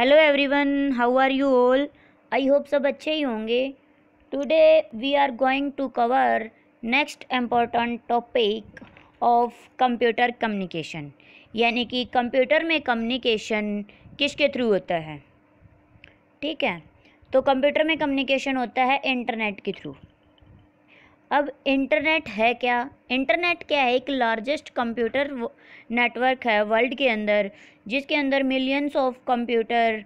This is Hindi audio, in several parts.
hello everyone how are you all I hope सब अच्छे ही होंगे today we are going to cover next important topic of computer communication यानी कि कंप्यूटर में कम्युनिकेशन किसके थ्रू होता है ठीक है तो कंप्यूटर में कम्युनिकेशन होता है इंटरनेट के थ्रू अब इंटरनेट है क्या इंटरनेट क्या है एक लार्जेस्ट कंप्यूटर नेटवर्क है वर्ल्ड के अंदर जिसके अंदर millions of computer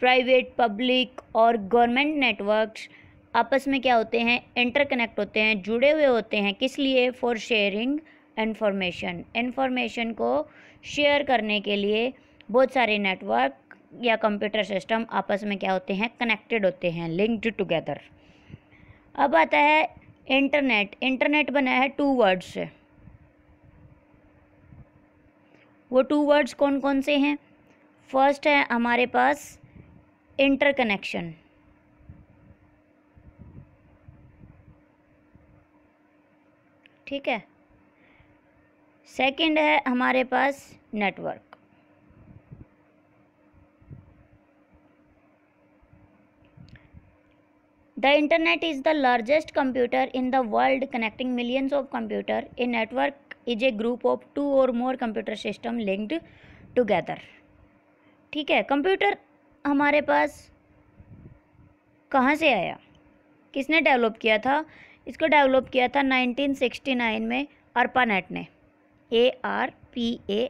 private public और गवर्नमेंट नेटवर्क्स आपस में क्या होते हैं इंटरकनेक्ट होते हैं जुड़े हुए होते हैं किस लिए फॉर शेयरिंग इन्फॉर्मेशन इन्फॉर्मेशन को शेयर करने के लिए बहुत सारे नेटवर्क या कंप्यूटर सिस्टम आपस में क्या होते हैं कनेक्टेड होते हैं लिंक्ड टुगेदर अब आता है इंटरनेट इंटरनेट बना है टू वर्ड्स से वो टू वर्ड्स कौन कौन से हैं फर्स्ट है हमारे पास इंटर कनेक्शन ठीक है सेकंड है हमारे पास network the internet is the largest computer in the world connecting millions of computer a network is a group of two और more computer system linked together ठीक है कंप्यूटर हमारे पास कहाँ से आया किसने डेवलप किया था इसको डेवलप किया था 1969 में अर्पानेट ने A R P A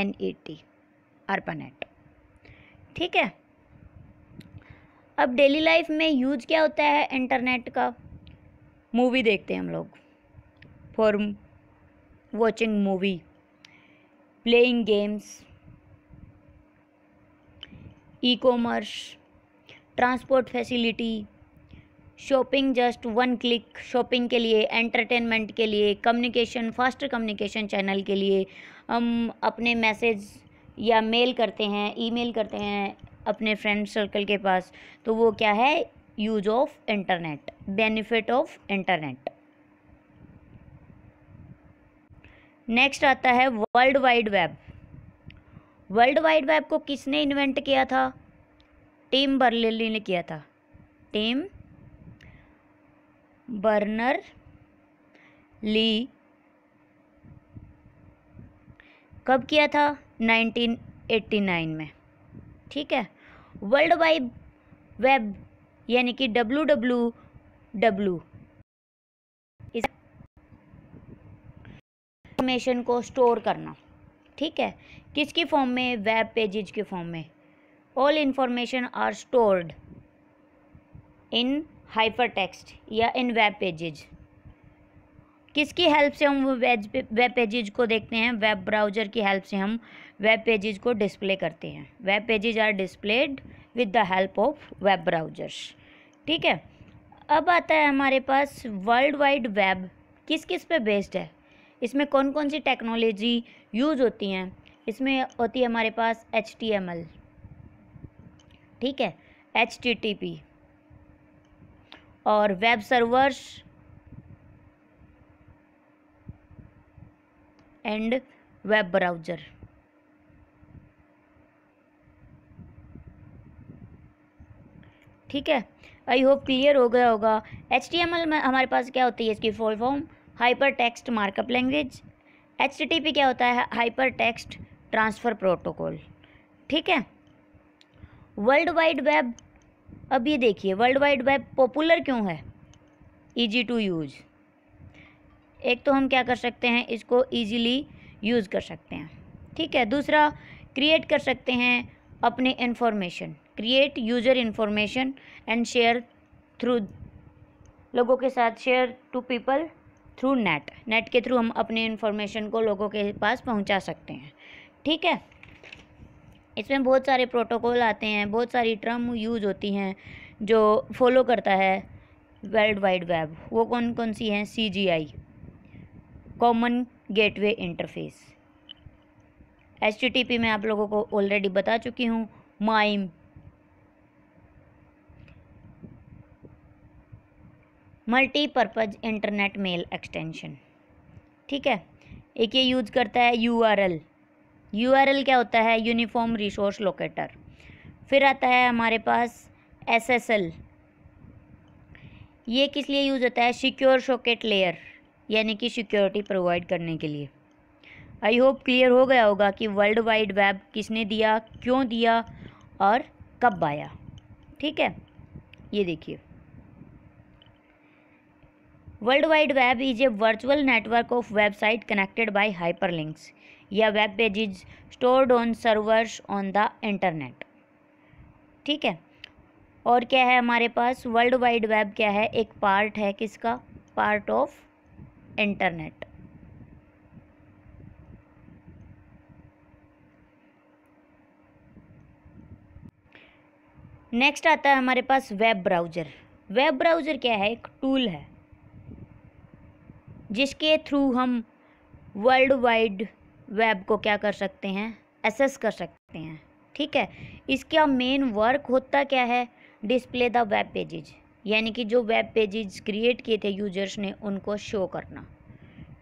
N E T ARPANET ठीक है अब डेली लाइफ में यूज क्या होता है इंटरनेट का मूवी देखते हैं हम लोग for watching movie playing games e commerce transport facility shopping just one click shopping के लिए एंटरटेनमेंट के लिए कम्युनिकेशन फास्ट कम्युनिकेशन चैनल के लिए हम अपने मैसेज या मेल करते हैं ईमेल करते हैं अपने फ्रेंड सर्कल के पास तो वो क्या है use of internet benefit of internet next आता है world wide web world wide web को किसने इन्वेंट किया था टीम बर्लिली ने किया था टीम बर्नर ली कब किया था 1989 में ठीक है वर्ल्ड वाइड वेब यानी कि डब्लू डब्लू डब्लू इस इंफॉर्मेशन को स्टोर करना ठीक है किसकी फॉर्म में वेब पेजेज के फॉर्म में all information are stored in हाइपर टेक्स्ट या इन वेब पेजेज किसकी हेल्प से हम वेब वेब पेजेज को देखते हैं वेब ब्राउज़र की हेल्प से हम वेब पेजेज को डिस्प्ले करते हैं web pages are displayed with the help of web browsers ठीक है अब आता है हमारे पास वर्ल्ड वाइड वेब किस किस पे बेस्ड है इसमें कौन कौन सी टेक्नोलॉजी यूज़ होती हैं इसमें होती है हमारे पास एच टी एम एल ठीक है एच टी टी पी और web servers and web browser ठीक है आई होप क्लियर हो गया होगा एच टी एम एल में हमारे पास क्या होती है इसकी full form hyper text markup language H क्या होता है हाइपर टेक्स्ट ट्रांसफ़र प्रोटोकॉल ठीक है वर्ल्ड वाइड वेब अब ये देखिए वर्ल्ड वाइड वेब पॉपुलर क्यों है ईजी टू यूज़ एक तो हम क्या कर सकते हैं इसको ईजीली यूज़ कर सकते हैं ठीक है दूसरा क्रिएट कर सकते हैं अपने information create user information and share through लोगों के साथ share to people through net net के थ्रू हम अपने इन्फॉर्मेशन को लोगों के पास पहुंचा सकते हैं ठीक है इसमें बहुत सारे प्रोटोकॉल आते हैं बहुत सारी ट्रम यूज़ होती हैं जो फॉलो करता है वर्ल्ड वाइड वेब वो कौन कौन सी हैं C G I common gateway interface H मैं आप लोगों को ऑलरेडी बता चुकी हूँ MIME multipurpose internet mail extension ठीक है एक ये यूज करता है U R L U R L क्या होता है यूनिफॉर्म रिसोर्स लोकेटर फिर आता है हमारे पास एस एस एल ये किस लिए यूज होता है सिक्योर सॉकेट लेयर यानी कि सिक्योरिटी प्रोवाइड करने के लिए आई होप क्लियर हो गया होगा कि वर्ल्ड वाइड वेब किसने दिया क्यों दिया और कब आया ठीक है ये देखिए world wide web is a virtual network of website connected by hyperlinks या web pages stored on servers on the internet ठीक है और क्या है हमारे पास वर्ल्ड वाइड वेब क्या है एक पार्ट है किसका पार्ट ऑफ इंटरनेट नेक्स्ट आता है हमारे पास वेब ब्राउज़र वेब ब्राउज़र क्या है एक टूल है जिसके थ्रू हम वर्ल्ड वाइड वेब को क्या कर सकते हैं एसेस कर सकते हैं ठीक है इसका मेन वर्क होता क्या है डिस्प्ले द वेब पेजेज यानी कि जो वेब पेजेज क्रिएट किए थे यूजर्स ने उनको शो करना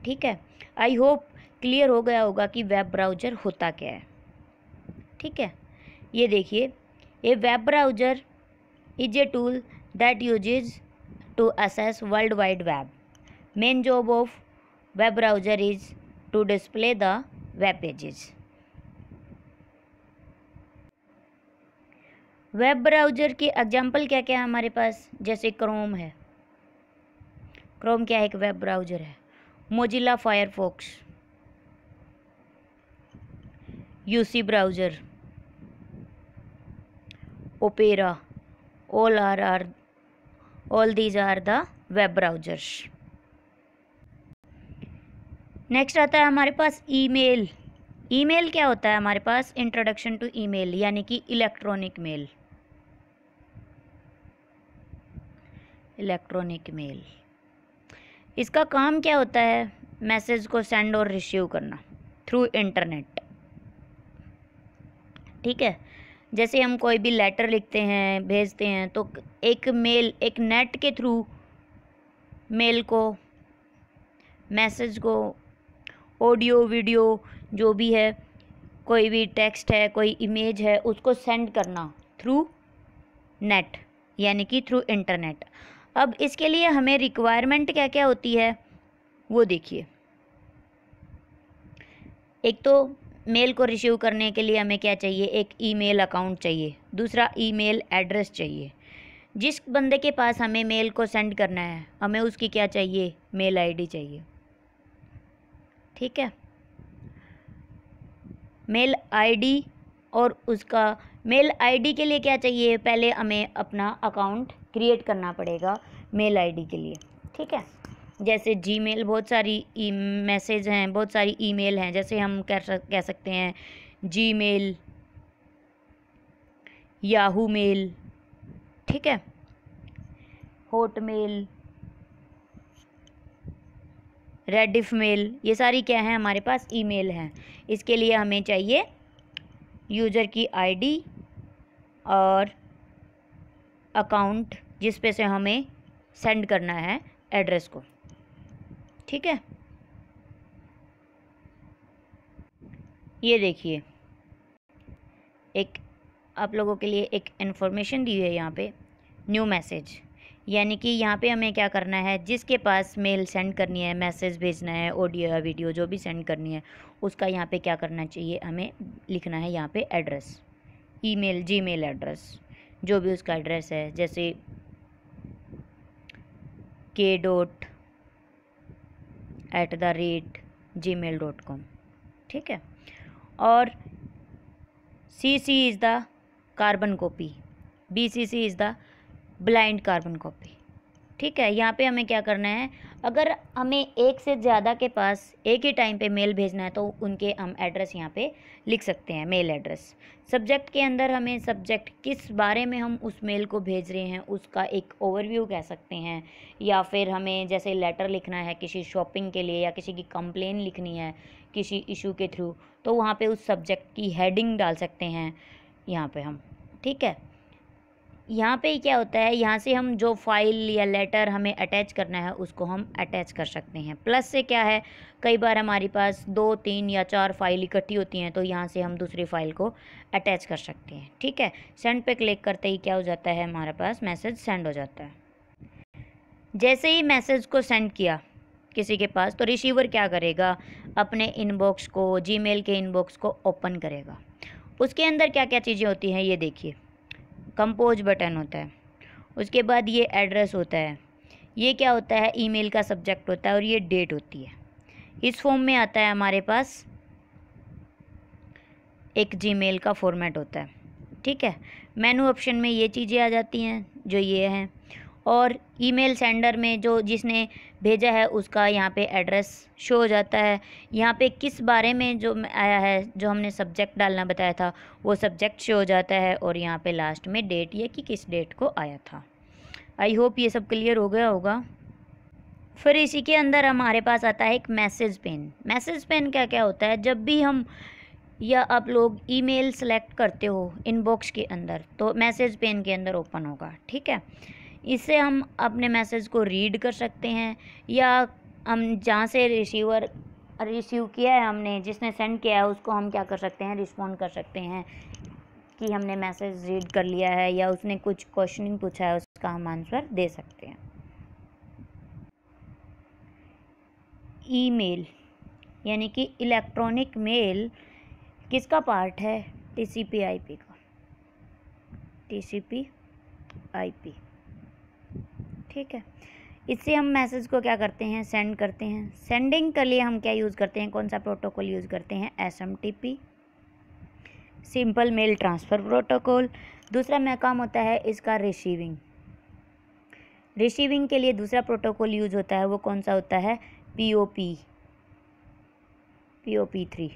ठीक है आई होप क्लियर हो गया होगा कि वेब ब्राउज़र होता क्या है ठीक है ये देखिए a web browser is a tool that uses to assess world wide web main job of web browser is to display the web pages web browser के एग्जांपल क्या क्या है हमारे पास जैसे क्रोम है क्रोम क्या है एक वेब ब्राउज़र है Mozilla Firefox UC browser Opera all are are all these are the web browsers next आता है हमारे पास ईमेल ईमेल क्या होता है हमारे पास इंट्रोडक्शन टू ईमेल यानी कि इलेक्ट्रॉनिक मेल इलेक्ट्रॉनिक मेल इसका काम क्या होता है मैसेज को सेंड और रिसीव करना थ्रू इंटरनेट ठीक है जैसे हम कोई भी लेटर लिखते हैं भेजते हैं तो एक मेल एक नेट के थ्रू मेल को मैसेज को ऑडियो वीडियो जो भी है कोई भी टेक्स्ट है कोई इमेज है उसको सेंड करना थ्रू नेट यानी कि थ्रू इंटरनेट अब इसके लिए हमें रिक्वायरमेंट क्या क्या होती है वो देखिए एक तो मेल को रिसीव करने के लिए हमें क्या चाहिए एक ईमेल अकाउंट चाहिए दूसरा ईमेल एड्रेस चाहिए जिस बंदे के पास हमें मेल को सेंड करना है हमें उसकी क्या चाहिए मेल आईडी चाहिए ठीक है मेल आईडी और उसका मेल आईडी के लिए क्या चाहिए पहले हमें अपना अकाउंट क्रिएट करना पड़ेगा मेल आईडी के लिए ठीक है जैसे जीमेल बहुत सारी ई e, मैसेज हैं बहुत सारी ईमेल हैं जैसे हम कह कह सकते हैं जीमेल याहू मेल ठीक है होट मेल रेडिफ मेल ये सारी क्या है हमारे पास ईमेल हैं इसके लिए हमें चाहिए यूज़र की आईडी और अकाउंट जिस पे से हमें सेंड करना है एड्रेस को ठीक है ये देखिए एक आप लोगों के लिए एक इन्फॉर्मेशन दी है यहाँ पे न्यू मैसेज यानी कि यहाँ पे हमें क्या करना है जिसके पास मेल सेंड करनी है मैसेज भेजना है ऑडियो या वीडियो जो भी सेंड करनी है उसका यहाँ पे क्या करना चाहिए हमें लिखना है यहाँ पे एड्रेस ईमेल जीमेल एड्रेस जो भी उसका एड्रेस है जैसे के dot at the rate Gmail dot com ठीक है और C C is the carbon copy B C C is the blind carbon copy ठीक है यहाँ पे हमें क्या करना है अगर हमें एक से ज़्यादा के पास एक ही टाइम पे मेल भेजना है तो उनके हम एड्रेस यहाँ पे लिख सकते हैं मेल एड्रेस सब्जेक्ट के अंदर हमें सब्जेक्ट किस बारे में हम उस मेल को भेज रहे हैं उसका एक ओवरव्यू कह सकते हैं या फिर हमें जैसे लेटर लिखना है किसी शॉपिंग के लिए या किसी की कंप्लेन लिखनी है किसी इशू के थ्रू तो वहाँ पर उस सब्जेक्ट की हेडिंग डाल सकते हैं यहाँ पर हम ठीक है यहाँ पे क्या होता है यहाँ से हम जो फाइल या लेटर हमें अटैच करना है उसको हम अटैच कर सकते हैं प्लस से क्या है कई बार हमारे पास दो तीन या चार फाइल इकट्ठी होती हैं तो यहाँ से हम दूसरी फाइल को अटैच कर सकते हैं ठीक है सेंड पे क्लिक करते ही क्या हो जाता है हमारे पास मैसेज सेंड हो जाता है जैसे ही मैसेज को सेंड किया किसी के पास तो रिसीवर क्या करेगा अपने इनबॉक्स को जी के इनबॉक्स को ओपन करेगा उसके अंदर क्या क्या चीज़ें होती हैं ये देखिए कंपोज बटन होता है उसके बाद ये एड्रेस होता है ये क्या होता है ईमेल का सब्जेक्ट होता है और ये डेट होती है इस फॉर्म में आता है हमारे पास एक जीमेल का फॉर्मेट होता है ठीक है मेनू ऑप्शन में ये चीज़ें आ जाती हैं जो ये हैं और ईमेल सेंडर में जो जिसने भेजा है उसका यहाँ पे एड्रेस शो हो जाता है यहाँ पे किस बारे में जो आया है जो हमने सब्जेक्ट डालना बताया था वो सब्जेक्ट शो हो जाता है और यहाँ पे लास्ट में डेट या कि किस डेट को आया था आई होप ये सब क्लियर हो गया होगा फिर इसी के अंदर हमारे पास आता है एक मैसेज पेन मैसेज पेन क्या क्या होता है जब भी हम या आप लोग ईमेल सेलेक्ट करते हो इनबॉक्स के अंदर तो मैसेज पेन के अंदर ओपन होगा ठीक है इससे हम अपने मैसेज को रीड कर सकते हैं या हम जहाँ से रिसीवर रिसीव किया है हमने जिसने सेंड किया है उसको हम क्या कर सकते हैं रिस्पॉन्ड कर सकते हैं कि हमने मैसेज रीड कर लिया है या उसने कुछ क्वेश्चनिंग पूछा है उसका हम आंसर दे सकते हैं ईमेल यानी कि इलेक्ट्रॉनिक मेल किसका पार्ट है T C P I P का T C P I P ठीक है इससे हम मैसेज को क्या करते हैं सेंड करते हैं सेंडिंग के लिए हम क्या यूज़ करते हैं कौन सा प्रोटोकॉल यूज़ करते हैं S M T P simple mail transfer protocol दूसरा काम होता है इसका रिसीविंग रिसीविंग के लिए दूसरा प्रोटोकॉल यूज होता है वो कौन सा होता है P O P P O P three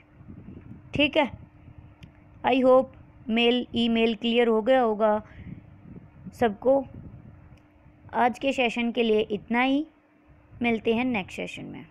ठीक है I hope mail email clear हो गया होगा सबको आज के सेशन के लिए इतना ही मिलते हैं नेक्स्ट सेशन में